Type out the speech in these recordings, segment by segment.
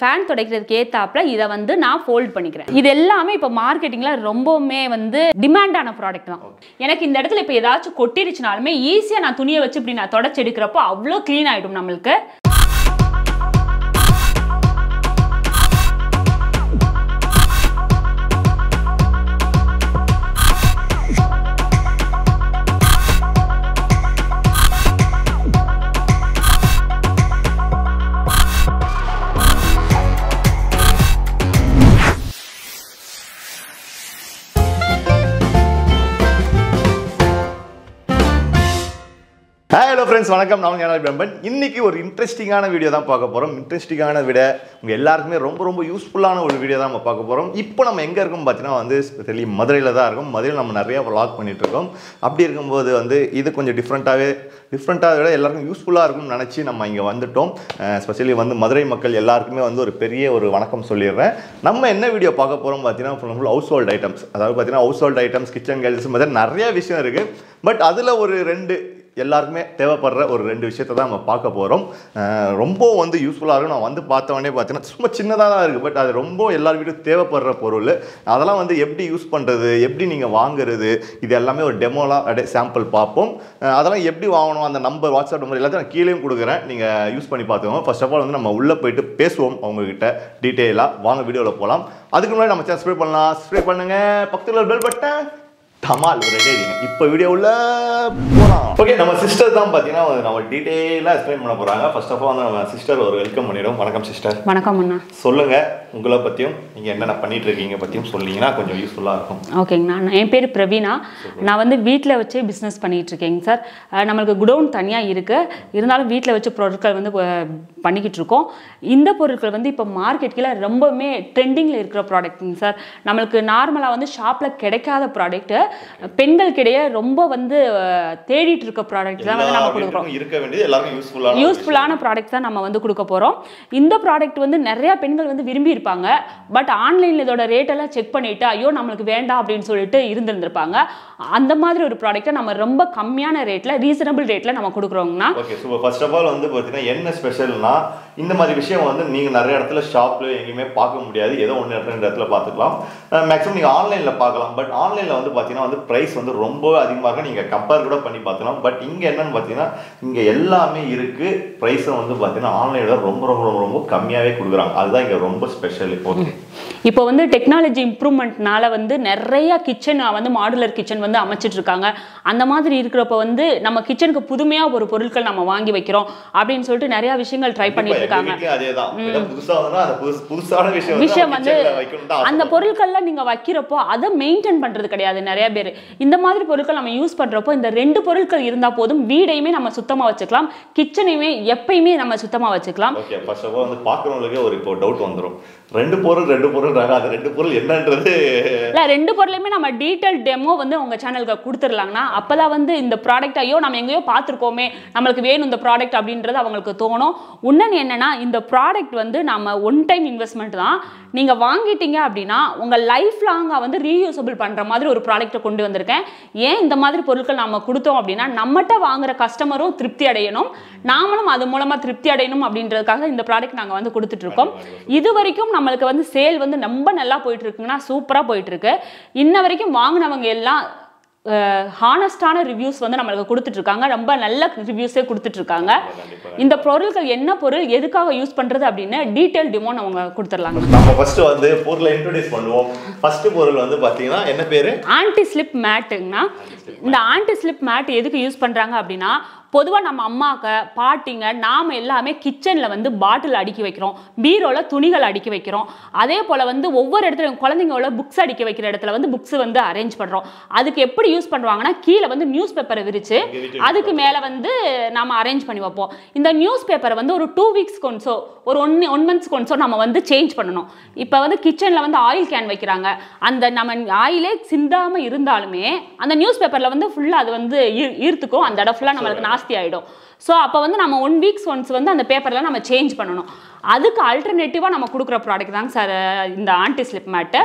fan துடைக்கிறதுக்கு ஏத்தாப்புல இதை வந்து நான் ஃபோல்ட் பண்ணிக்கிறேன் இது எல்லாமே இப்போ மார்க்கெட்டிங்கில் ரொம்பவுமே வந்து டிமாண்டான ப்ராடக்ட் தான் எனக்கு இந்த இடத்துல இப்போ ஏதாச்சும் கொட்டிடுச்சுனாலுமே ஈஸியாக நான் துணியை வச்சு இப்படி நான் தொடச்சி எடுக்கிறப்போ அவ்வளோ க்ளீன் ஆகிடும் நம்மளுக்கு ஹலோ ஃப்ரெண்ட்ஸ் வணக்கம் நான் ஞான பிரம்பன் இன்றைக்கி ஒரு இன்ட்ரெஸ்டிங்கான வீடியோ தான் பார்க்க போகிறோம் இன்ட்ரெஸ்டிங்கான விட உங்கள் எல்லாருக்குமே ரொம்ப ரொம்ப யூஸ்ஃபுல்லான ஒரு வீடியோ தான் நம்ம பார்க்க போகிறோம் இப்போ நம்ம எங்கே இருக்கோம் பார்த்தீங்கன்னா வந்து ஸ்பெஷலி மதுரையில் தான் இருக்கும் மதுரையில் நம்ம நிறையா விளாக் இருக்கோம் அப்படி இருக்கும்போது வந்து இது கொஞ்சம் டிஃப்ரெண்ட்டாகவே டிஃப்ரெண்ட்டாக விட எல்லாருக்கும் யூஸ்ஃபுல்லாக இருக்கும்னு நினச்சி நம்ம இங்கே வந்துட்டோம் ஸ்பெஷலி வந்து மதுரை மக்கள் எல்லாருக்குமே வந்து ஒரு பெரிய ஒரு வணக்கம் சொல்லிடுறேன் நம்ம என்ன வீடியோ பார்க்க போகிறோம் பார்த்தீங்கன்னா ஃபுல் ஹவுஸ் ஹோல்டு ஐட்டம்ஸ் அதாவது பார்த்தீங்கன்னா household items kitchen girls மாதிரி நிறைய விஷயம் இருக்குது பட் அதில் ஒரு ரெண்டு எல்லாருக்குமே தேவைப்படுற ஒரு ரெண்டு விஷயத்தை தான் நம்ம பார்க்க போகிறோம் ரொம்ப வந்து யூஸ்ஃபுல்லாக இருக்கும் நான் வந்து பார்த்தவொடனே பார்த்தீங்கன்னா சும்மா சின்னதாக தான் இருக்குது பட் அது ரொம்ப எல்லார் வீட்டும் தேவைப்படுற பொருள் அதெல்லாம் வந்து எப்படி யூஸ் பண்ணுறது எப்படி நீங்கள் வாங்குறது இது எல்லாமே ஒரு டெமோலாம் அடே சாம்பிள் பார்ப்போம் அதெல்லாம் எப்படி வாங்கணும் அந்த நம்பர் வாட்ஸ்அப் நம்பர் எல்லாத்தையும் நான் கீழேயும் கொடுக்குறேன் நீங்கள் யூஸ் பண்ணி பார்த்துக்கோங்க ஃபர்ஸ்ட் ஆஃப் ஆல் வந்து நம்ம உள்ளே போயிட்டு பேசுவோம் அவங்கக்கிட்ட டீட்டெயிலாக வாங்க வீடியோவில் போகலாம் அதுக்கு முன்னாடி நம்ம சேனல் சப்ஸ்கிரைப் பண்ணலாம் சப்ஸ்கிரைப் பண்ணுங்கள் பக்கத்தில் பெல் பட்டன் தமால் ஒரு இப்போ வீடியோவில் போகலாம் ஓகே நம்ம சிஸ்டர் தான் பார்த்தீங்கன்னா நம்ம டீட்டெயிலாக எக்ஸ்பிளைன் பண்ண போகிறாங்க ஃபர்ஸ்ட் ஆஃப் ஆல் நம்ம சிஸ்டர் ஒரு வெல்கம் பண்ணிடும் வணக்கம் சிஸ்டர் வணக்கம் அண்ணா சொல்லுங்கள் உங்களை பற்றியும் நீங்கள் என்னென்ன பண்ணிட்டு இருக்கீங்க பற்றியும் சொன்னீங்கன்னா கொஞ்சம் யூஸ்ஃபுல்லாக இருக்கும் ஓகேங்கண்ணா என் பேர் பிரவீனா நான் வந்து வீட்டில் வச்சே பிஸ்னஸ் பண்ணிகிட்டு இருக்கேங்க சார் நம்மளுக்கு குடௌன் தனியாக இருக்குது இருந்தாலும் வீட்டில் வச்சு பொருட்கள் வந்து பண்ணிக்கிட்டு இருக்கோம் இந்த பொருட்கள் வந்து இப்போ கீழே ரொம்பவுமே ட்ரெண்டிங்கில் இருக்கிற ப்ராடக்ட்டுங்க சார் நம்மளுக்கு நார்மலாக வந்து ஷாப்பில் கிடைக்காத ப்ராடக்ட்டு பெண்களுக்கிடையே ரொம்ப வந்து தேடிட்டு இருக்க ப்ராடக்ட் தான் வந்து நம்ம கொடுக்குறோம் இருக்க வேண்டியது எல்லாருக்கும் யூஸ்ஃபுல்லாக யூஸ்ஃபுல்லான ப்ராடக்ட் தான் நம்ம வந்து கொடுக்க போகிறோம் இந்த ப்ராடக்ட் வந்து நிறையா பெண்கள் வந்து விரும்பி இருப்பாங்க பட் ஆன்லைனில் இதோட ரேட்டெல்லாம் செக் பண்ணிவிட்டு ஐயோ நம்மளுக்கு வேண்டாம் அப்படின்னு சொல்லிட்டு இருந்திருந்திருப்பாங்க அந்த மாதிரி ஒரு ப்ராடக்ட்டை நம்ம ரொம்ப கம்மியான ரேட்டில் ரீசனபிள் ரேட்டில் நம்ம கொடுக்குறோங்கண்ணா okay so first of all வந்து பார்த்தீங்கன்னா என்ன ஸ்பெஷல்னா இந்த மாதிரி விஷயம் வந்து நீங்கள் நிறைய இடத்துல ஷாப்பில் எங்கேயுமே பார்க்க முடியாது ஏதோ ஒன்று ரெண்டு இடத்துல பார்த்துக்கலாம் மேக்ஸிமம் நீங்கள் ஆன்லைனில் பார்க்கலாம் பட் ஆன்லைனில் வந்து பார்த்தீங்கன்னா பார்த்தீங்கன்னா வந்து ப்ரைஸ் வந்து ரொம்பவே அதிகமாக நீங்கள் கம்பேர் கூட பண்ணி பார்த்துக்கலாம் பட் இங்கே என்னென்னு பார்த்தீங்கன்னா இங்கே எல்லாமே இருக்குது ப்ரைஸை வந்து பார்த்தீங்கன்னா ஆன்லைனில் ரொம்ப ரொம்ப ரொம்ப ரொம்ப கம்மியாகவே கொடுக்குறாங்க அதுதான் இங்கே ரொம்ப ஸ்பெஷல் ஓகே இப்போ வந்து டெக்னாலஜி இம்ப்ரூவ்மெண்ட்னால வந்து நிறைய கிச்சன் வந்து மாடுலர் கிச்சன் வந்து அமைச்சிட்டு இருக்காங்க அந்த மாதிரி இருக்கிறப்ப வந்து நம்ம கிச்சனுக்கு புதுமையாக ஒரு பொருட்கள் நம்ம வாங்கி வைக்கிறோம் அப்படின்னு சொல்லிட்டு நிறைய விஷயங்கள் ட்ரை பண்ணிட்டு இருக்காங்க விஷயம் வந்து அந்த பொருட்கள்லாம் நீங்க வைக்கிறப்போ அதை மெயின்டைன் பண்றது கிடையாது நிறைய பேர் இந்த மாதிரி பொருட்கள் நம்ம யூஸ் பண்றப்போ இந்த ரெண்டு பொருட்கள் இருந்தால் போதும் வீடையுமே நம்ம சுத்தமா வச்சுக்கலாம் கிச்சனையுமே எப்பயுமே நம்ம சுத்தமா வச்சுக்கலாம் ஒரு இப்போ டவுட் வந்துடும் ரெண்டு பொருள் ரெண்டு பொருள் அது ரெண்டு பொருள் என்னன்றது இல்லை ரெண்டு பொருளையுமே நம்ம டீட்டெயில் டெமோ வந்து உங்கள் சேனலுக்கு கொடுத்துடலாங்கண்ணா அப்போ தான் வந்து இந்த ப்ராடக்ட் ஐயோ நம்ம எங்கேயோ பார்த்துருக்கோமே நம்மளுக்கு வேணும் இந்த ப்ராடக்ட் அப்படின்றது அவங்களுக்கு தோணும் உன்னன் என்னென்னா இந்த ப்ராடக்ட் வந்து நம்ம ஒன் டைம் இன்வெஸ்ட்மெண்ட் தான் நீங்கள் வாங்கிட்டீங்க அப்படின்னா உங்கள் லைஃப் லாங்காக வந்து ரீயூசபிள் பண்ணுற மாதிரி ஒரு ப்ராடக்ட்டை கொண்டு வந்திருக்கேன் ஏன் இந்த மாதிரி பொருட்கள் நம்ம கொடுத்தோம் அப்படின்னா நம்மகிட்ட வாங்குற கஸ்டமரும் திருப்தி அடையணும் நாமளும் அது மூலமாக திருப்தி அடையணும் அப்படின்றதுக்காக இந்த ப்ராடக்ட் நாங்கள் வந்து கொடுத்துட்ருக்கோம் இது வரைக்கும் நம்ம நம்மளுக்கு வந்து சேல் வந்து ரொம்ப நல்லா போயிட்டு இருக்குங்கன்னா சூப்பராக இருக்கு இன்ன வரைக்கும் வாங்கினவங்க எல்லாம் ஹானஸ்டான ரிவ்யூஸ் வந்து நம்மளுக்கு கொடுத்துட்ருக்காங்க ரொம்ப நல்ல ரிவ்யூஸே கொடுத்துட்ருக்காங்க இந்த பொருட்கள் என்ன பொருள் எதுக்காக யூஸ் பண்ணுறது அப்படின்னு டீட்டெயில் டிமோ அவங்க கொடுத்துடலாங்க நம்ம ஃபஸ்ட்டு வந்து பொருளை இன்ட்ரடியூஸ் பண்ணுவோம் ஃபஸ்ட்டு பொருள் வந்து பார்த்தீங்கன்னா என்ன பேர் ஆன்டி ஸ்லிப் மேட்டுங்கண்ணா இந்த ஆன்டி ஸ்லிப் மேட் எதுக்கு யூஸ் பண்ணுறாங்க அப்படின்னா பொதுவாக நம்ம அம்மாக்க பாட்டிங்க நாம் எல்லாமே கிச்சனில் வந்து பாட்டில் அடுக்கி வைக்கிறோம் பீரோவில் துணிகள் அடுக்கி வைக்கிறோம் அதே போல் வந்து ஒவ்வொரு இடத்துல குழந்தைங்களோட புக்ஸ் அடிக்க வைக்கிற இடத்துல வந்து புக்ஸ் வந்து அரேஞ்ச் பண்ணுறோம் அதுக்கு எப்படி யூஸ் பண்ணுவாங்கன்னா கீழே வந்து நியூஸ் பேப்பரை விரித்து அதுக்கு மேலே வந்து நாம் அரேஞ்ச் பண்ணி வைப்போம் இந்த நியூஸ் பேப்பரை வந்து ஒரு டூ வீக்ஸ் கொன்சோ ஒரு ஒன் ஒன் மந்த்ஸ் கொன்சோ நம்ம வந்து சேஞ்ச் பண்ணணும் இப்போ வந்து கிச்சனில் வந்து ஆயில் கேன் வைக்கிறாங்க அந்த நம்ம ஆயிலே சிந்தாமல் இருந்தாலுமே அந்த நியூஸ் பேப்பரில் வந்து ஃபுல்லாக அது வந்து ஈர்த்துக்கும் அந்த இடம் ஃபுல்லாக நம்மளுக்கு நாசம் ஜாஸ்தி ஆகிடும் ஸோ அப்போ வந்து நம்ம ஒன் வீக்ஸ் ஒன்ஸ் வந்து அந்த பேப்பரில் நம்ம சேஞ்ச் பண்ணணும் அதுக்கு அல்டர்னேட்டிவாக நம்ம கொடுக்குற ப்ராடக்ட் தாங்க சார் இந்த anti slip mat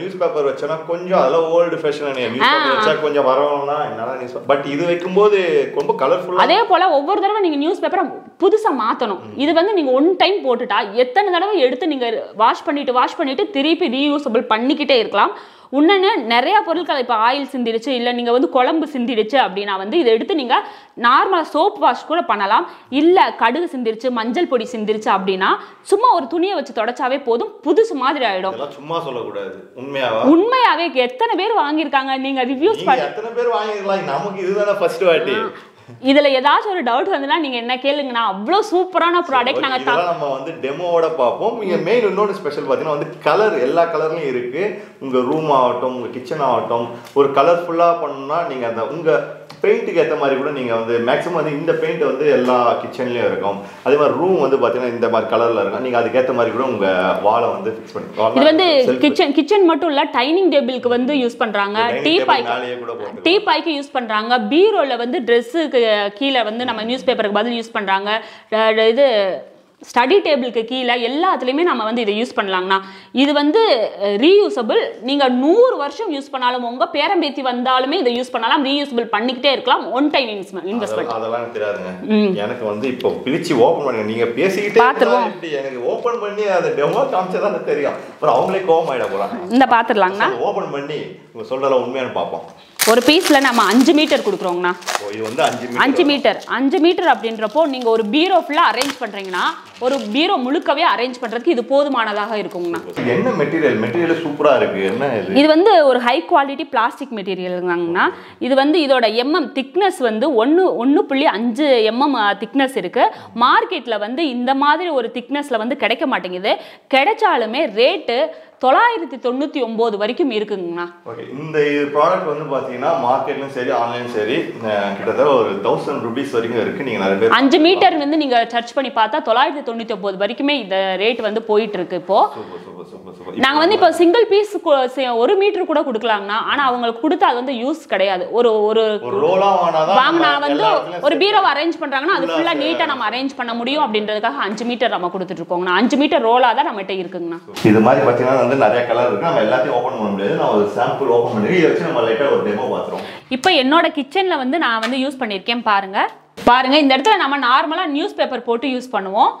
newspaper வச்சோன்னா கொஞ்சம் அதெல்லாம் ஓல்டு ஃபேஷன் கொஞ்சம் பட் இது வைக்கும்போது ரொம்ப கலர்ஃபுல் அதே போல் ஒவ்வொரு தடவை நீங்கள் நியூஸ் பேப்பரை புதுசாக மாற்றணும் இது வந்து நீங்கள் ஒன் டைம் போட்டுட்டா எத்தனை தடவை எடுத்து நீங்கள் வாஷ் பண்ணிட்டு வாஷ் பண்ணிட்டு திருப்பி ரீயூசபிள் பண்ணிக்கிட்டே இருக்கலாம் இன்னொன்று நிறைய பொருட்கள் இப்போ ஆயில் சிந்திடுச்சு இல்லை நீங்கள் வந்து குழம்பு சிந்திடுச்சு அப்படின்னா வந்து இதை எடுத்து நீங்கள் நார்மலாக சோப் வாஷ் கூட பண்ணலாம் இல்லை கடுகு சிந்திருச்சு மஞ்சள் பொடி சிந்திருச்சு அப்படின்னா சும்மா ஒரு துணியை வச்சு தொடச்சாவே போதும் புதுசு மாதிரி ஆயிடும் சும்மா சொல்லக்கூடாது உண்மையாவே உண்மையாகவே எத்தனை பேர் வாங்கியிருக்காங்க நீங்க ரிவ்யூஸ் எத்தனை பேர் வாங்கிருக்கலாம் நமக்கு இதுதானே ஃபர்ஸ்ட் வாட்டி இதுல ஏதாச்சும் ஒரு டவுட் வந்தனா நீங்க என்ன கேளுங்கன்னா அவ்வளவு சூப்பரான ப்ராடக்ட் நாங்க நம்ம வந்து டெமோவோட பார்ப்போம் இங்க மெயின் இன்னொரு ஸ்பெஷல் பாத்தீங்கன்னா வந்து கலர் எல்லா கலர்லயும் இருக்கு உங்க ரூம் ஆகட்டும் உங்க கிச்சன் ஆகட்டும் ஒரு கலர்ஃபுல்லா பண்ணணும்னா நீங்க அந்த உங்க பெயிண்ட்டுக்கு ஏற்ற மாதிரி கூட நீங்கள் வந்து மேக்ஸிமம் வந்து இந்த பெயிண்ட் வந்து எல்லா கிச்சன்லேயும் இருக்கும் அதே மாதிரி ரூம் வந்து பார்த்தீங்கன்னா இந்த மாதிரி கலரில் இருக்கும் நீங்கள் அதுக்கேற்ற மாதிரி கூட உங்கள் வாழை வந்து ஃபிக்ஸ் பண்ணி இது வந்து கிச்சன் கிச்சன் மட்டும் இல்லை டைனிங் டேபிளுக்கு வந்து யூஸ் பண்ணுறாங்க டீ பாய்க்கு டீ பாய்க்கு யூஸ் பண்ணுறாங்க பீரோவில் வந்து ட்ரெஸ்ஸுக்கு கீழே வந்து நம்ம நியூஸ் பேப்பருக்கு பதில் யூஸ் பண்ணுறாங்க இது ஸ்டடி டேபிளுக்கு கீழே எல்லாத்துலேயுமே நம்ம வந்து இதை யூஸ் பண்ணலாங்கண்ணா இது வந்து ரீயூசபிள் நீங்கள் நூறு வருஷம் யூஸ் பண்ணாலும் உங்கள் பேரம்பேத்தி வந்தாலுமே இதை யூஸ் பண்ணலாம் ரீயூசபிள் பண்ணிக்கிட்டே இருக்கலாம் ஒன் டைம் இன்வெஸ்ட்மெண்ட் அதெல்லாம் தெரியாதுங்க எனக்கு வந்து இப்போ பிரித்து ஓப்பன் பண்ணுங்க நீங்கள் பேசிக்கிட்டே பார்த்துருவோம் எனக்கு ஓப்பன் பண்ணி அதை டெமோ காமிச்சா தான் தெரியும் அப்புறம் அவங்களே கோவம் ஆகிட போகிறாங்க இந்த பார்த்துடலாங்கண்ணா ஓப்பன் பண்ணி இவங்க உண்மையானு பார்ப்போம் ஒரு பீஸில் நம்ம அஞ்சு மீட்டர் கொடுக்குறோங்கண்ணா அஞ்சு மீட்டர் அஞ்சு மீட்டர் அப்படின்றப்போ நீங்கள் ஒரு பீரோ ஃபுல்லாக அரேஞ்ச் பண்ணுறீங்கன்னா ஒரு பீரோ முழுக்கவே அரேஞ்ச் பண்ணுறதுக்கு இது போதுமானதாக இருக்குங்கண்ணா என்ன மெட்டீரியல் மெட்டீரியல் சூப்பரா இருக்கு என்ன இது வந்து ஒரு ஹை குவாலிட்டி பிளாஸ்டிக் மெட்டீரியல்ங்கண்ணா இது வந்து இதோட எம்எம் திக்னஸ் வந்து ஒன்று ஒன்று புள்ளி அஞ்சு எம்எம் திக்னஸ் இருக்குது மார்க்கெட்டில் வந்து இந்த மாதிரி ஒரு திக்னஸில் வந்து கிடைக்க மாட்டேங்குது கிடைச்சாலுமே ரேட்டு தொள்ளாயிரத்தி தொண்ணூற்றி ஒம்பது வரைக்கும் இருக்குங்கண்ணா ஓகே இந்த ப்ராடக்ட் வந்து பார்த்தீங்கன்னா மார்க்கெட்லையும் சரி ஆன்லைன் சரி கிட்டத்தட்ட ஒரு தௌசண்ட் ருபீஸ் வரைக்கும் இருக்குது நீங்கள் நிறைய பேர் அஞ்சு மீட்டர் வந்து நீங்கள் சர்ச் பண்ணி பார்த்தா தொள்ளாயிரத்தி தொண்ணூற்றி ஒம்பது வரைக்குமே இந்த ரேட் வந்து போயிட்டு இருக்கு இப்போது நாங்க வந்து இப்போ சிங்கிள் பீஸ் ஒரு மீட்டர் கூட கொடுக்கலாங்கண்ணா ஆனா அவங்களுக்கு கொடுத்தா அது வந்து யூஸ் கிடையாது ஒரு ஒரு வாங்கினா வந்து ஒரு பீரோ அரேஞ்ச் பண்றாங்கன்னா அது ஃபுல்லா நீட்டா நம்ம அரேஞ்ச் பண்ண முடியும் அப்படின்றதுக்காக அஞ்சு மீட்டர் நம்ம கொடுத்துட்டு இருக்கோங்கண்ணா அஞ்சு மீட்டர் ரோலா தான் நம்மகிட்ட இருக்குங்கண்ணா இது மாதிரி பாத்தீங்கன்னா வந்து நிறைய கலர் இருக்கு நம்ம எல்லாத்தையும் ஓபன் பண்ண முடியாது நான் ஒரு சாம்பிள் ஓபன் பண்ணி இதை வச்சு நம்ம லைட்டா ஒரு டெமோ பாத்துறோம் இப்போ என்னோட கிச்சன்ல வந்து நான் வந்து யூஸ் பண்ணியிருக்கேன் பாருங்க பாருங்க இந்த இடத்துல நம்ம நார்மலா நியூஸ் பேப்பர் போட்டு யூஸ் பண்ணுவோம்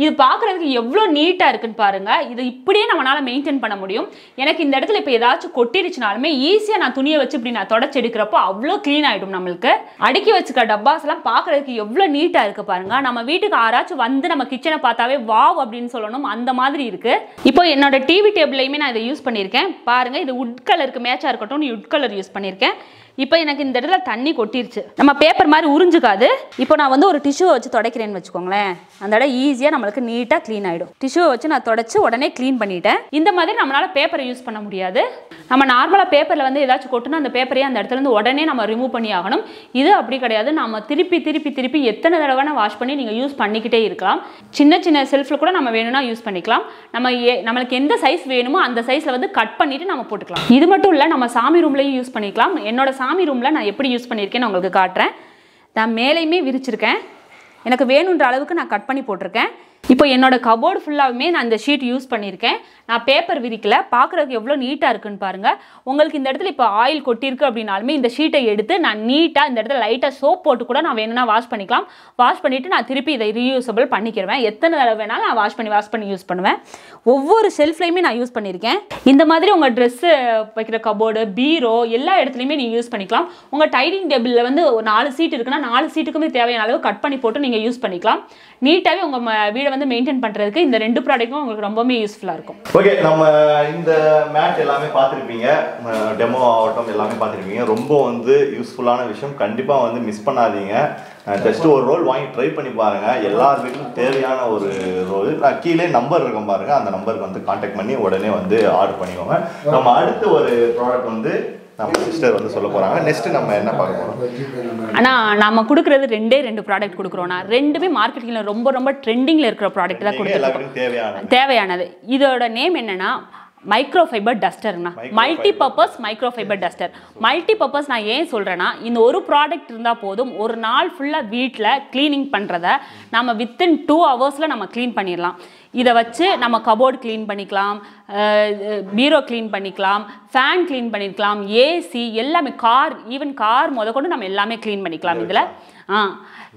இது பார்க்குறதுக்கு எவ்வளோ நீட்டாக இருக்குன்னு பாருங்கள் இது இப்படியே நம்மளால் மெயின்டைன் பண்ண முடியும் எனக்கு இந்த இடத்துல இப்போ ஏதாச்சும் கொட்டிடுச்சுனாலுமே ஈஸியாக நான் துணியை வச்சு இப்படி நான் தொடச்சி எடுக்கிறப்போ அவ்வளோ க்ளீன் ஆகிடும் நம்மளுக்கு அடுக்கி வச்சுக்க டப்பாஸ் எல்லாம் பார்க்குறதுக்கு எவ்வளோ நீட்டாக இருக்குது பாருங்கள் நம்ம வீட்டுக்கு ஆராய்ச்சும் வந்து நம்ம கிச்சனை பார்த்தாவே வாவ் அப்படின்னு சொல்லணும் அந்த மாதிரி இருக்குது இப்போ என்னோட டிவி டேபிள்லையுமே நான் இதை யூஸ் பண்ணியிருக்கேன் பாருங்கள் இது உட் கலருக்கு மேட்சாக இருக்கட்டும் உட் கலர் யூஸ் பண்ணியிருக்கேன் இப்போ எனக்கு இந்த இடத்துல தண்ணி கொட்டிருச்சு நம்ம பேப்பர் மாதிரி உறிஞ்சிக்காது இப்போ நான் வந்து ஒரு டிஷ்யூவை வச்சு துடைக்கிறேன்னு வச்சுக்கோங்களேன் அந்த இடம் ஈஸியாக நம்மளுக்கு நீட்டாக க்ளீன் ஆகிடும் டிஷ்யூவை வச்சு நான் தொடச்சி உடனே க்ளீன் பண்ணிட்டேன் இந்த மாதிரி நம்மளால் பேப்பரை யூஸ் பண்ண முடியாது நம்ம நார்மலாக பேப்பரில் வந்து ஏதாச்சும் கொட்டுனா அந்த பேப்பரையே அந்த இடத்துலேருந்து உடனே நம்ம ரிமூவ் பண்ணி ஆகணும் இது அப்படி கிடையாது நம்ம திருப்பி திருப்பி திருப்பி எத்தனை தடவை வாஷ் பண்ணி நீங்கள் யூஸ் பண்ணிக்கிட்டே இருக்கலாம் சின்ன சின்ன செல்ஃபில் கூட நம்ம வேணும்னா யூஸ் பண்ணிக்கலாம் நம்ம நம்மளுக்கு எந்த சைஸ் வேணுமோ அந்த சைஸில் வந்து கட் பண்ணிவிட்டு நம்ம போட்டுக்கலாம் இது மட்டும் இல்லை நம்ம சாமி ரூம்லேயும் யூஸ் பண்ணிக்கலாம் என்னோட சாமி ரூமில் நான் எப்படி யூஸ் பண்ணியிருக்கேன்னு உங்களுக்கு காட்டுறேன் நான் மேலேயுமே விரிச்சிருக்கேன் எனக்கு வேணுன்ற அளவுக்கு நான் கட் பண்ணி போட்டிருக்கேன் இப்போ என்னோடய கபோர்டு ஃபுல்லாகவுமே நான் இந்த ஷீட் யூஸ் பண்ணியிருக்கேன் நான் பேப்பர் விரிக்கல பார்க்குறதுக்கு எவ்வளோ நீட்டாக இருக்குன்னு பாருங்கள் உங்களுக்கு இந்த இடத்துல இப்போ ஆயில் கொட்டியிருக்கு அப்படின்னாலுமே இந்த ஷீட்டை எடுத்து நான் நீட்டாக இந்த இடத்துல லைட்டாக சோப் போட்டு கூட நான் வேணும்னா வாஷ் பண்ணிக்கலாம் வாஷ் பண்ணிவிட்டு நான் திருப்பி இதை ரீயூசபிள் பண்ணிக்கிறேன் எத்தனை தடவை வேணாலும் நான் வாஷ் பண்ணி வாஷ் பண்ணி யூஸ் பண்ணுவேன் ஒவ்வொரு செல்ஃப்லையுமே நான் யூஸ் பண்ணியிருக்கேன் இந்த மாதிரி உங்கள் ட்ரெஸ்ஸு வைக்கிற கபோர்டு பீரோ எல்லா இடத்துலையுமே நீங்கள் யூஸ் பண்ணிக்கலாம் உங்கள் டைனிங் டேபிளில் வந்து ஒரு நாலு சீட் இருக்குன்னா நாலு சீட்டுக்குமே தேவையான அளவு கட் பண்ணி போட்டு நீங்கள் யூஸ் பண்ணிக்கலாம் நீட்டாகவே உங்கள் வீடை வந்து மெயின்டைன் பண்ணுறதுக்கு இந்த ரெண்டு ப்ராடக்ட்டும் உங்களுக்கு ரொம்பவுமே யூஸ்ஃபுல்லாக இருக்கும் ஓகே நம்ம இந்த மேட்ச் எல்லாமே பார்த்துருப்பீங்க டெமோ ஆகட்டும் எல்லாமே பார்த்துருப்பீங்க ரொம்ப வந்து யூஸ்ஃபுல்லான விஷயம் கண்டிப்பாக வந்து மிஸ் பண்ணாதீங்க ஜஸ்ட் ஒரு ரோல் வாங்கி ட்ரை பண்ணி பாருங்கள் எல்லார் வீட்டிலும் தேவையான ஒரு ரோல் நான் கீழே நம்பர் இருக்கும் பாருங்கள் அந்த நம்பருக்கு வந்து காண்டாக்ட் பண்ணி உடனே வந்து ஆர்டர் பண்ணிக்கோங்க நம்ம அடுத்த ஒரு ப்ராடக்ட் வந்து நம்ம சிஸ்டர் வந்து சொல்ல போகிறாங்க நெக்ஸ்ட் நம்ம என்ன பார்க்க போகிறோம் ஆனால் நம்ம கொடுக்குறது ரெண்டே ரெண்டு ப்ராடக்ட் கொடுக்குறோம்னா ரெண்டுமே மார்க்கெட்டிங்கில் ரொம்ப ரொம்ப ட்ரெண்டிங்கில் இருக்கிற ப்ராடக்ட் தான் கொடுத்துருக்கோம் தேவையானது இதோட நேம் என்னென்னா மைக்ரோஃபைபர் டஸ்டர்னா multi purpose microfibre duster multi purpose நான் ஏன் சொல்கிறேன்னா இந்த ஒரு ப்ராடக்ட் இருந்தால் போதும் ஒரு நாள் ஃபுல்லாக வீட்டில் க்ளீனிங் பண்ணுறத நம்ம வித்தின் டூ ஹவர்ஸில் நம்ம க்ளீன் பண்ணிடலாம் இதை வச்சு நம்ம கபோர்டு க்ளீன் பண்ணிக்கலாம் பீரோ க்ளீன் பண்ணிக்கலாம் ஃபேன் க்ளீன் பண்ணிக்கலாம் ஏசி எல்லாமே கார் ஈவன் கார் முதக்கொண்டு நம்ம எல்லாமே க்ளீன் பண்ணிக்கலாம் இதில் ஆ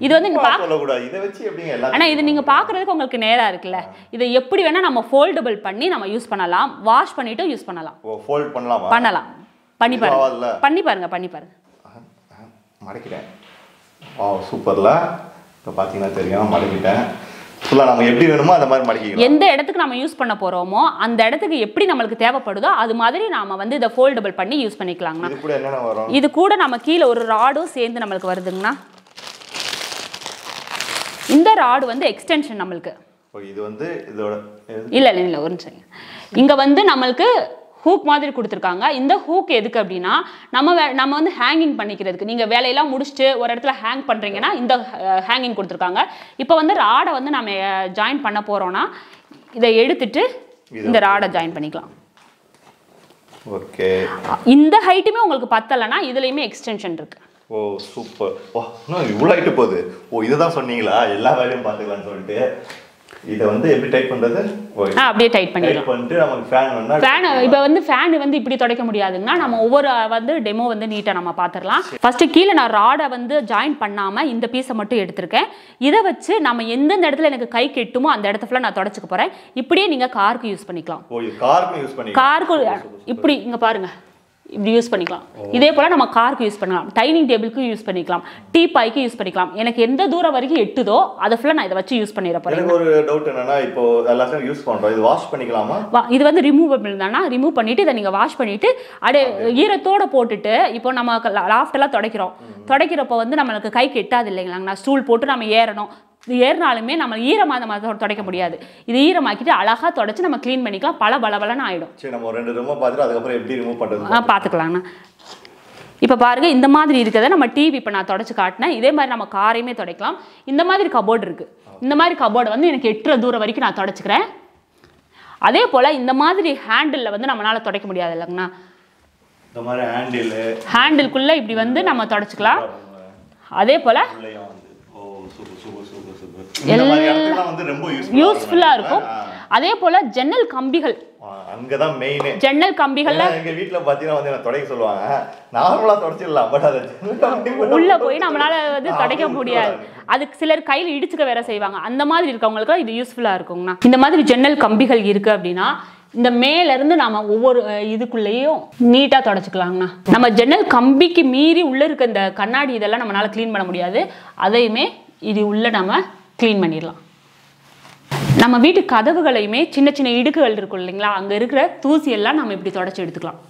இது வந்து நீங்கள் பார்க்க ஆனால் இது நீங்கள் பார்க்குறதுக்கு உங்களுக்கு நேராக இருக்குல்ல இதை எப்படி வேணா நம்ம ஃபோல்டபுள் பண்ணி நம்ம யூஸ் பண்ணலாம் வாஷ் பண்ணிட்டும் யூஸ் பண்ணலாம் பண்ணலாம் பண்ணலாம் பண்ணி பாருங்க பண்ணி பாருங்க பண்ணி பாருங்க மடக்கிட்டேன் ஓ சூப்பரில் இப்போ பார்த்தீங்கன்னா தெரியும் மடக்கிட்டேன் ஃபுல்லாக நம்ம எப்படி வேணுமோ அந்த மாதிரி மடிக்க எந்த இடத்துக்கு நம்ம யூஸ் பண்ண போகிறோமோ அந்த இடத்துக்கு எப்படி நம்மளுக்கு தேவைப்படுதோ அது மாதிரி நாம வந்து இதை ஃபோல்டபுள் பண்ணி யூஸ் பண்ணிக்கலாங்கண்ணா இது கூட நம்ம கீழே ஒரு ராடும் சேர்ந்து நம்மளுக்கு வருதுங்கண்ணா இந்த ராடு வந்து எக்ஸ்டென்ஷன் நம்மளுக்கு இது வந்து இதோட ஒரு நிமிஷம் வந்து நம்மளுக்கு ஹூக் மாதிரி கொடுத்துருக்காங்க இந்த ஹூக் எதுக்கு அப்படின்னா நம்ம நம்ம வந்து ஹேங்கிங் பண்ணிக்கிறதுக்கு நீங்கள் வேலையெல்லாம் முடிச்சுட்டு ஒரு இடத்துல ஹேங் பண்ணுறீங்கன்னா இந்த ஹேங்கிங் கொடுத்துருக்காங்க இப்போ வந்து ராடை வந்து நம்ம ஜாயின் பண்ண போகிறோன்னா இதை எடுத்துட்டு இந்த ராடை ஜாயின் பண்ணிக்கலாம் ஓகே இந்த ஹைட்டுமே உங்களுக்கு பத்தலைன்னா இதுலேயுமே எக்ஸ்டென்ஷன் இருக்குது ஓ சூப்பர் ஓ இன்னும் இவ்வளோ ஆகிட்டு போகுது ஓ இதுதான் சொன்னீங்களா எல்லா வேலையும் பார்த்துக்கலாம்னு சொல்லிட்டு இதை வந்து எப்படி டைட் பண்றது அப்படியே டைட் பண்ணிடலாம் பண்ணிட்டு நமக்கு ஃபேன் வேணா ஃபேன் இப்போ வந்து ஃபேனு வந்து இப்படி துடைக்க முடியாதுங்கன்னா நம்ம ஒவ்வொரு வந்து டெமோ வந்து நீட்டாக நம்ம பாத்துறலாம் ஃபர்ஸ்ட் கீழே நான் ராடை வந்து ஜாயின் பண்ணாமல் இந்த பீஸை மட்டும் எடுத்திருக்கேன் இதை வச்சு நம்ம எந்தெந்த இடத்துல எனக்கு கை கெட்டுமோ அந்த இடத்துல நான் தொடச்சுக்க போகிறேன் இப்படியே நீங்கள் காருக்கு யூஸ் பண்ணிக்கலாம் காருக்கு யூஸ் பண்ணி காருக்கு இப்படி இங்கே பாருங்கள் இப்படி யூஸ் பண்ணிக்கலாம் இதே போல் நம்ம காருக்கு யூஸ் பண்ணலாம் டைனிங் டேபிளுக்கு யூஸ் பண்ணிக்கலாம் டீ பாய்க்கு யூஸ் பண்ணிக்கலாம் எனக்கு எந்த தூரம் வரைக்கும் எட்டுதோ அதை ஃபுல்லாக நான் இதை வச்சு யூஸ் பண்ணிட போகிறேன் ஒரு டவுட் என்னன்னா இப்போ எல்லாத்தையும் யூஸ் பண்ணுறோம் இது வாஷ் பண்ணிக்கலாமா இது வந்து ரிமூவபிள் தானா ரிமூவ் பண்ணிட்டு இதை நீங்கள் வாஷ் பண்ணிட்டு அடே ஈரத்தோடு போட்டுட்டு இப்போ நம்ம லாஃப்டெல்லாம் துடைக்கிறோம் துடைக்கிறப்போ வந்து நம்மளுக்கு கை கெட்டாது இல்லைங்களாங்கண்ணா ஸ்டூல் போட்டு நம்ம ஏறணும் இது ஏறினாலுமே நம்ம ஈரமாக அந்த மாதிரி துடைக்க முடியாது இது ஈரமாக்கிட்டு அழகாக தொடச்சி நம்ம க்ளீன் பண்ணிக்கலாம் பல பலபலன்னு ஆகிடும் சரி நம்ம ரெண்டு ரூமாக பார்த்துட்டு அதுக்கப்புறம் எப்படி ரிமூவ் பண்ணுறது ஆ பார்த்துக்கலாங்கண்ணா இப்போ பாருங்கள் இந்த மாதிரி இருக்கிறத நம்ம டிவி இப்போ நான் தொடச்சி காட்டினேன் இதே மாதிரி நம்ம காரையுமே துடைக்கலாம் இந்த மாதிரி கபோர்டு இருக்குது இந்த மாதிரி கபோர்டு வந்து எனக்கு எட்டுற தூரம் வரைக்கும் நான் தொடச்சிக்கிறேன் அதே போல் இந்த மாதிரி ஹேண்டிலில் வந்து நம்மளால் துடைக்க முடியாது இல்லைங்கண்ணா இந்த மாதிரி ஹேண்டில் ஹேண்டில்குள்ளே இப்படி வந்து நம்ம தொடச்சிக்கலாம் அதே போல் யூஸ்ஃபுல்லா இருக்கும் அதே போல ஜன்னல் கம்பிகள் அங்கதான் மெயின் ஜன்னல் கம்பிகள்ல எங்க வீட்ல பாத்தீங்கன்னா வந்து தொடக்க சொல்லுவாங்க நார்மலா தொடச்சிடலாம் பட் அதை உள்ள போய் நம்மளால வந்து தொடக்க முடியாது அதுக்கு சிலர் கையில் இடிச்சுக்க வேற செய்வாங்க அந்த மாதிரி இருக்கவங்களுக்கு இது யூஸ்ஃபுல்லா இருக்குங்கண்ணா இந்த மாதிரி ஜன்னல் கம்பிகள் இருக்கு அப்படின்னா இந்த மேலேருந்து நாம ஒவ்வொரு இதுக்குள்ளேயும் நீட்டாக தொடச்சிக்கலாங்கண்ணா நம்ம ஜன்னல் கம்பிக்கு மீறி உள்ளே இருக்க இந்த கண்ணாடி இதெல்லாம் நம்மளால் க்ளீன் பண்ண முடியாது அதையுமே இது உள்ளே நம்ம க்ளீன் பண்ணிடலாம் நம்ம வீட்டு கதவுகளையுமே சின்ன சின்ன இடுக்குகள் இருக்கும் இல்லைங்களா அங்கே இருக்கிற தூசியெல்லாம் நம்ம இப்படி தொடச்சி எடுத்துக்கலாம்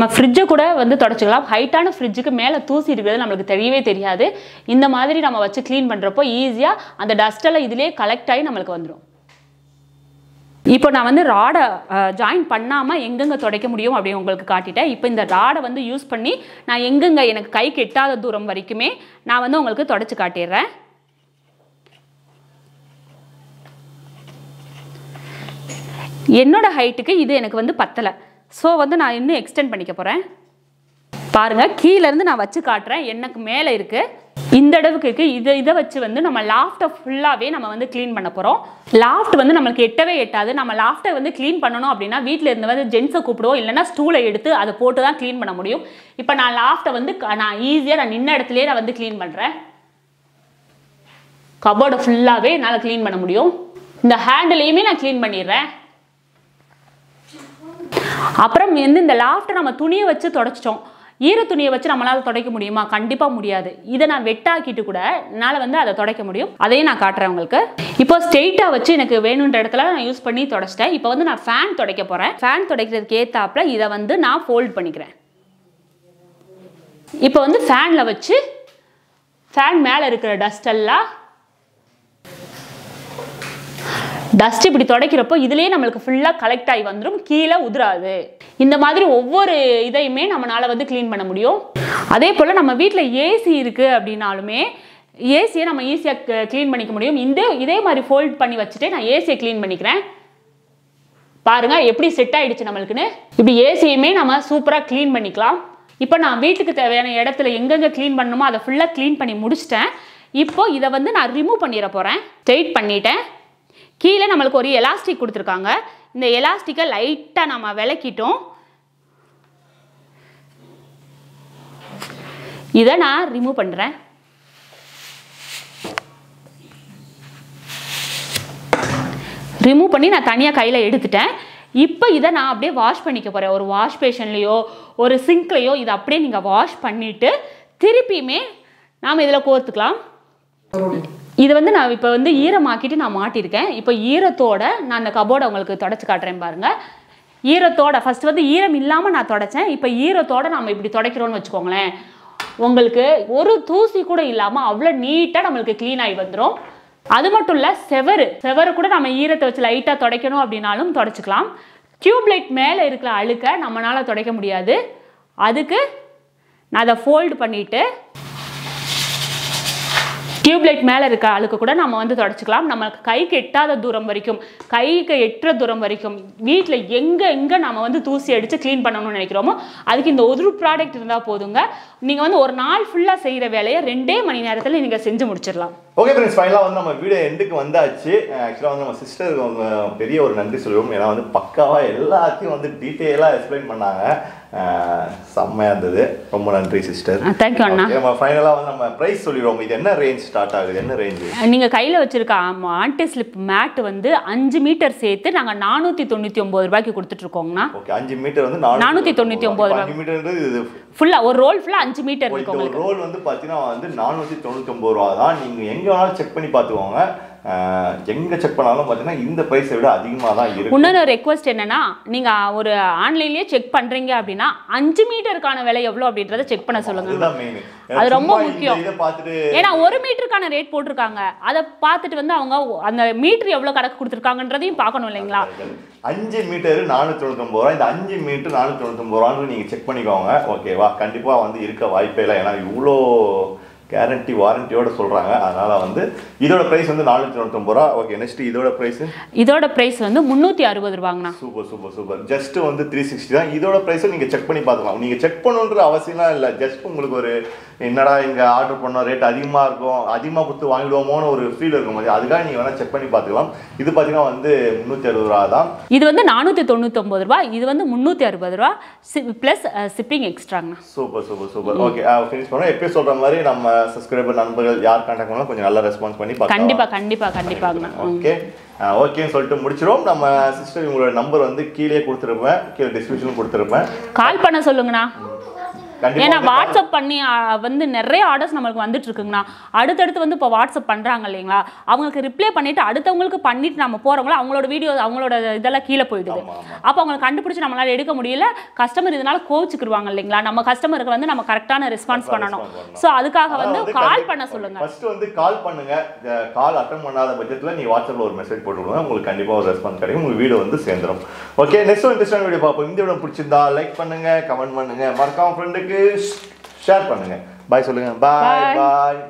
நம்ம ஃப்ரிட்ஜை கூட வந்து தொடச்சிக்கலாம் ஹைட்டான ஃப்ரிட்ஜுக்கு மேலே தூசி இருக்கிறது நம்மளுக்கு தெரியவே தெரியாது இந்த மாதிரி நம்ம வச்சு க்ளீன் பண்ணுறப்போ ஈஸியாக அந்த டஸ்ட்டெல்லாம் இதிலே கலெக்ட் ஆகி நம்மளுக்கு வந்துடும் இப்போ நான் வந்து ராடை ஜாயின் பண்ணாமல் எங்கெங்கே துடைக்க முடியும் அப்படின்னு உங்களுக்கு காட்டிட்டேன் இப்போ இந்த ராடை வந்து யூஸ் பண்ணி நான் எங்கெங்கே எனக்கு கை கெட்டாத தூரம் வரைக்குமே நான் வந்து உங்களுக்கு தொடச்சி காட்டிடுறேன் என்னோடய ஹைட்டுக்கு இது எனக்கு வந்து பத்தலை ஸோ வந்து நான் இன்னும் எக்ஸ்டெண்ட் பண்ணிக்க போகிறேன் பாருங்கள் கீழேருந்து நான் வச்சு காட்டுறேன் எனக்கு மேலே இருக்குது இந்த அளவுக்கு இதை இதை வச்சு வந்து நம்ம லாஃப்டை ஃபுல்லாகவே நம்ம வந்து க்ளீன் பண்ண போகிறோம் லாஃப்ட் வந்து நம்மளுக்கு எட்டவே எட்டாது நம்ம லாஃப்டை வந்து க்ளீன் பண்ணணும் அப்படின்னா வீட்டில் இருந்து வந்து ஜென்ஸை கூப்பிடுவோம் இல்லைனா ஸ்டூலை எடுத்து அதை போட்டு தான் க்ளீன் பண்ண முடியும் இப்போ நான் லாஃப்டை வந்து நான் ஈஸியாக நான் நின்ன இடத்துலயே நான் வந்து க்ளீன் பண்ணுறேன் கபோர்டை ஃபுல்லாகவே என்னால் க்ளீன் பண்ண முடியும் இந்த ஹேண்டிலையுமே நான் க்ளீன் பண்ணிடுறேன் அப்புறம் வந்து இந்த லாஃப்டை நம்ம துணியை வச்சு தொடச்சிட்டோம் ஈர துணியை வச்சு நம்மளால் துடைக்க முடியுமா கண்டிப்பாக முடியாது இதை நான் வெட்டாக்கிட்டு கூட என்னால் வந்து அதை துடைக்க முடியும் அதையும் நான் காட்டுறேன் உங்களுக்கு இப்போ ஸ்ட்ரெயிட்டாக வச்சு எனக்கு வேணுன்ற இடத்துல நான் யூஸ் பண்ணி தொடச்சிட்டேன் இப்போ வந்து நான் ஃபேன் துடைக்க போகிறேன் ஃபேன் துடைக்கிறதுக்கு ஏற்றாப்பில் இதை வந்து நான் ஃபோல்ட் பண்ணிக்கிறேன் இப்போ வந்து ஃபேனில் வச்சு ஃபேன் மேலே இருக்கிற டஸ்டெல்லாம் டஸ்ட் இப்படி துடைக்கிறப்போ இதுலேயே நம்மளுக்கு ஃபுல்லாக கலெக்ட் ஆகி வந்துடும் கீழே உதிராது இந்த மாதிரி ஒவ்வொரு இதையுமே நம்மளால் வந்து க்ளீன் பண்ண முடியும் அதே போல் நம்ம வீட்டில் ஏசி இருக்குது அப்படின்னாலுமே ஏசியை நம்ம ஈஸியாக க்ளீன் பண்ணிக்க முடியும் இந்த இதே மாதிரி ஃபோல்ட் பண்ணி வச்சுட்டு நான் ஏசியை க்ளீன் பண்ணிக்கிறேன் பாருங்க எப்படி செட் ஆயிடுச்சு நம்மளுக்குன்னு இப்படி ஏசியுமே நம்ம சூப்பராக க்ளீன் பண்ணிக்கலாம் இப்போ நான் வீட்டுக்கு தேவையான இடத்துல எங்கெங்கே க்ளீன் பண்ணணுமோ அதை ஃபுல்லாக க்ளீன் பண்ணி முடிச்சிட்டேன் இப்போ இதை வந்து நான் ரிமூவ் பண்ணிட போகிறேன் ஸ்ட்ரெயிட் பண்ணிட்டேன் கீழே நம்மளுக்கு ஒரு எலாஸ்டிக் கொடுத்துருக்காங்க இந்த எலாஸ்டிக்கை லைட்டாக நம்ம விளக்கிட்டோம் இதை நான் ரிமூவ் பண்ணுறேன் ரிமூவ் பண்ணி நான் தனியாக கையில் எடுத்துட்டேன் இப்போ இதை நான் அப்படியே வாஷ் பண்ணிக்க போகிறேன் ஒரு வாஷ் பேஷன்லேயோ ஒரு சிங்க்லேயோ இதை அப்படியே நீங்கள் வாஷ் பண்ணிவிட்டு திருப்பியுமே நாம் இதில் கோர்த்துக்கலாம் இது வந்து நான் இப்போ வந்து ஈரமாக்கிட்டு நான் மாட்டியிருக்கேன் இப்போ ஈரத்தோட நான் அந்த கபோர்டை உங்களுக்கு தொடச்சி காட்டுறேன் பாருங்கள் ஈரத்தோட ஃபஸ்ட் வந்து ஈரம் இல்லாமல் நான் தொடச்சேன் இப்போ ஈரத்தோட நம்ம இப்படி தொடக்கிறோம்னு வச்சுக்கோங்களேன் உங்களுக்கு ஒரு தூசி கூட இல்லாமல் அவ்வளோ நீட்டாக நம்மளுக்கு க்ளீன் ஆகி வந்துடும் அது மட்டும் இல்லை செவரு செவரு கூட நம்ம ஈரத்தை வச்சு லைட்டாக துடைக்கணும் அப்படின்னாலும் தொடச்சிக்கலாம் டியூப் லைட் மேலே இருக்கிற அழுக்க நம்மளால் துடைக்க முடியாது அதுக்கு நான் அதை ஃபோல்டு பண்ணிவிட்டு டியூப்லைட் மேலே இருக்க அழுக்கு கூட நம்ம வந்து தொடச்சிக்கலாம் நம்மளுக்கு கைக்கு எட்டாத தூரம் வரைக்கும் கைக்கு எட்டுற தூரம் வரைக்கும் வீட்டில் எங்கே எங்கே நம்ம வந்து தூசி அடித்து க்ளீன் பண்ணணும்னு நினைக்கிறோமோ அதுக்கு இந்த ஒரு ப்ராடக்ட் இருந்தால் போதுங்க நீங்கள் வந்து ஒரு நாள் ஃபுல்லாக செய்கிற வேலையை ரெண்டே மணி நேரத்தில் நீங்கள் செஞ்சு முடிச்சிடலாம் ஓகே ஃப்ரெண்ட்ஸ் ஃபைனலாக வந்து நம்ம வீடியோ எண்டுக்கு வந்தாச்சு ஆக்சுவலாக வந்து நம்ம சிஸ்டருக்கு அவங்க பெரிய ஒரு நன்றி சொல்லுவோம் ஏன்னா வந்து பக்காவாக எல்லாத்தையும் வந்து டீட்டெயிலாக எக்ஸ்பிளைன் பண்ணாங்க செம்மையாக இருந்தது ரொம்ப நன்றி சிஸ்டர் தேங்க்யூ அண்ணா நம்ம ஃபைனலாக வந்து நம்ம ப்ரைஸ் சொல்லிடுவோம் இது என்ன ரேஞ்ச் ஸ்டார்ட் ஆகுது என்ன ரேஞ்சு நீங்கள் கையில் வச்சுருக்க ஆன்டி ஸ்லிப் மேட் வந்து அஞ்சு மீட்டர் சேர்த்து நாங்கள் நானூற்றி தொண்ணூற்றி ஒம்பது ரூபாய்க்கு கொடுத்துட்ருக்கோங்கண்ணா ஓகே அஞ்சு மீட்டர் வந்து நானூற்றி தொண்ணூற்றி ஒம்பது ரூபாய் மீட்டர் இது ஃபுல்லாக ஒரு ரோல் ஃபுல்லாக அஞ்சு மீட்டர் இருக்கு ரோல் வந்து பார்த்தீங்கன்னா வந்து நானூற்றி தொண்ணூற்றி ஒம்பது ரூபா தான் நீங்கள் எங்கே வேணாலும் செக் பண்ணி பார்த்துக்கோங்க எங்கே செக் பண்ணாலும் பார்த்தீங்கன்னா இந்த பிரைஸை விட அதிகமாக தான் இருக்கும் இன்னொரு ரெக்வஸ்ட் என்னன்னா நீங்கள் ஒரு ஆன்லைன்லேயே செக் பண்ணுறீங்க அப்படின்னா அஞ்சு மீட்டருக்கான விலை எவ்வளோ அப்படின்றத செக் பண்ண சொல்லுங்க அது ரொம்ப முக்கியம் ஏன்னா ஒரு மீட்டருக்கான ரேட் போட்டிருக்காங்க அதை பார்த்துட்டு வந்து அவங்க அந்த மீட்டர் எவ்வளோ கணக்கு கொடுத்துருக்காங்கன்றதையும் பார்க்கணும் இல்லைங்களா அஞ்சு மீட்டர் நானூற்றி தொண்ணூத்தொம்பது ரூபா இந்த அஞ்சு மீட்டர் நானூற்றி தொண்ணூத்தொம்பது ரூபான்னு நீங்கள் செக் பண்ணிக்கோங்க ஓகேவா கண்டிப்பாக வந்து இருக்க வாய்ப்பே இல்லை ஏன்னா இவ்வளோ கேரண்டி வாரண்டியோட சொல்கிறாங்க அதனால் வந்து இதோட ப்ரைஸ் வந்து நானூற்றி தொண்ணூத்தொம்பது ரூபா ஓகே நெக்ஸ்ட் இதோட ப்ரைஸ் இதோட ப்ரைஸ் வந்து முந்நூற்றி அறுபது ரூபாங்கண்ணா சூப்பர் சூப்பர் சூப்பர் ஜஸ்ட் வந்து த்ரீ சிக்ஸ்டி தான் இதோட ப்ரைஸும் நீங்கள் செக் பண்ணி பார்த்துக்கலாம் நீங்கள் செக் பண்ணணுன்ற அவசியம்லாம் இல்லை ஜஸ்ட் உங்களுக்கு ஒரு என்னடா இங்கே ஆர்டர் பண்ணோம் ரேட் அதிகமாக இருக்கும் அதிகமாக கொடுத்து வாங்கிடுவோமோன்னு ஒரு ஃபீல் இருக்கும் போது அதுக்காக நீங்கள் வேணால் செக் பண்ணி பார்த்துக்கலாம் இது பார்த்தீங்கன்னா வந்து முந்நூற்றி அறுபது ரூபா தான் இது வந்து நானூற்றி தொண்ணூத்தொம்பது ரூபா இது வந்து முந்நூற்றி அறுபது ரூபா ப்ளஸ் சிப்பிங் எக்ஸ்ட்ராங்க super super super okay finish சொல்கிற மாதிரி நம்ம சப்ஸ்கிரைபர் நண்பர்கள் யார் கான்டாக்ட் பண்ணலாம் கொஞ்சம் நல்லா ரெஸ்பான்ஸ் பண்ணி கண்டிப்பா கண்டிப்பா கண்டிப்பாக ஓகே ஓகேன்னு சொல்லிட்டு முடிச்சிடும் நம்ம சிஸ்டர் உங்களோட நம்பர் வந்து கீழே கொடுத்துருப்பேன் கீழே டிஸ்கிரிப்ஷன் கொடுத்துருப்பேன் கால் பண்ண சொல்லுங்கண்ணா ஏன்னா வாட்ஸ்அப் பண்ணி வந்து நிறைய ஆர்டர்ஸ் நம்மளுக்கு வந்துட்டு இருக்குங்கண்ணா அடுத்தடுத்து வந்து இப்போ வாட்ஸ்அப் பண்ணுறாங்க இல்லைங்களா அவங்களுக்கு ரிப்ளை பண்ணிட்டு அடுத்தவங்களுக்கு பண்ணிட்டு நம்ம போறவங்கள அவங்களோட வீடியோ அவங்களோட இதெல்லாம் கீழே போயிடுது அப்போ அவங்களை கண்டுபிடிச்சி நம்மளால எடுக்க முடியல கஸ்டமர் இதனால கோவிச்சுக்குருவாங்க இல்லைங்களா நம்ம கஸ்டமருக்கு வந்து நம்ம கரெக்டான ரெஸ்பான்ஸ் பண்ணணும் ஸோ அதுக்காக வந்து கால் பண்ண சொல்லுங்க ஃபர்ஸ்ட் வந்து கால் பண்ணுங்க கால் அட்டன் பண்ணாத பட்சத்தில் நீ வாட்ஸ்அப்ல ஒரு மெசேஜ் போட்டு விடுங்க உங்களுக்கு கண்டிப்பாக ஒரு ரெஸ்பான்ஸ் கிடைக்கும் உங்களுக்கு வீடு வந்து சேர்ந்துடும் ஓகே நெக்ஸ்ட் இன்ட்ரெஸ்டான வீடியோ பார்ப்போம் இந்த வீடியோ பிடிச்சிருந்தா லைக் பண்ணுங்க கமெண்ட் பண்ணுங்க மறக்காம ஃப்ரெண்டுக்கு சேனலுக்கு ஷேர் பண்ணுங்கள் பாய் சொல்லுங்கள் பாய் பாய்